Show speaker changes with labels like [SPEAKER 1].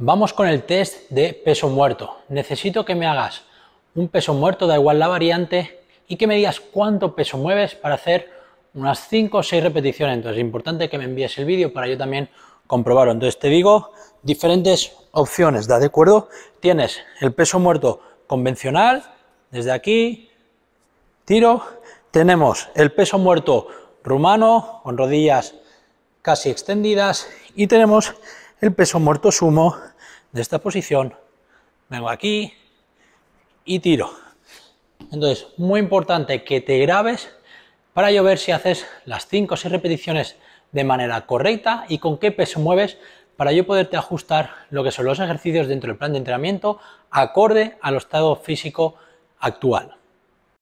[SPEAKER 1] Vamos con el test de peso muerto. Necesito que me hagas un peso muerto, da igual la variante, y que me digas cuánto peso mueves para hacer unas 5 o 6 repeticiones. Entonces es importante que me envíes el vídeo para yo también comprobarlo. Entonces te digo diferentes opciones, ¿de acuerdo? Tienes el peso muerto convencional, desde aquí, tiro. Tenemos el peso muerto rumano, con rodillas casi extendidas, y tenemos el peso muerto sumo, de esta posición, vengo aquí y tiro. Entonces, muy importante que te grabes para yo ver si haces las 5 o 6 repeticiones de manera correcta y con qué peso mueves para yo poderte ajustar lo que son los ejercicios dentro del plan de entrenamiento acorde al estado físico actual.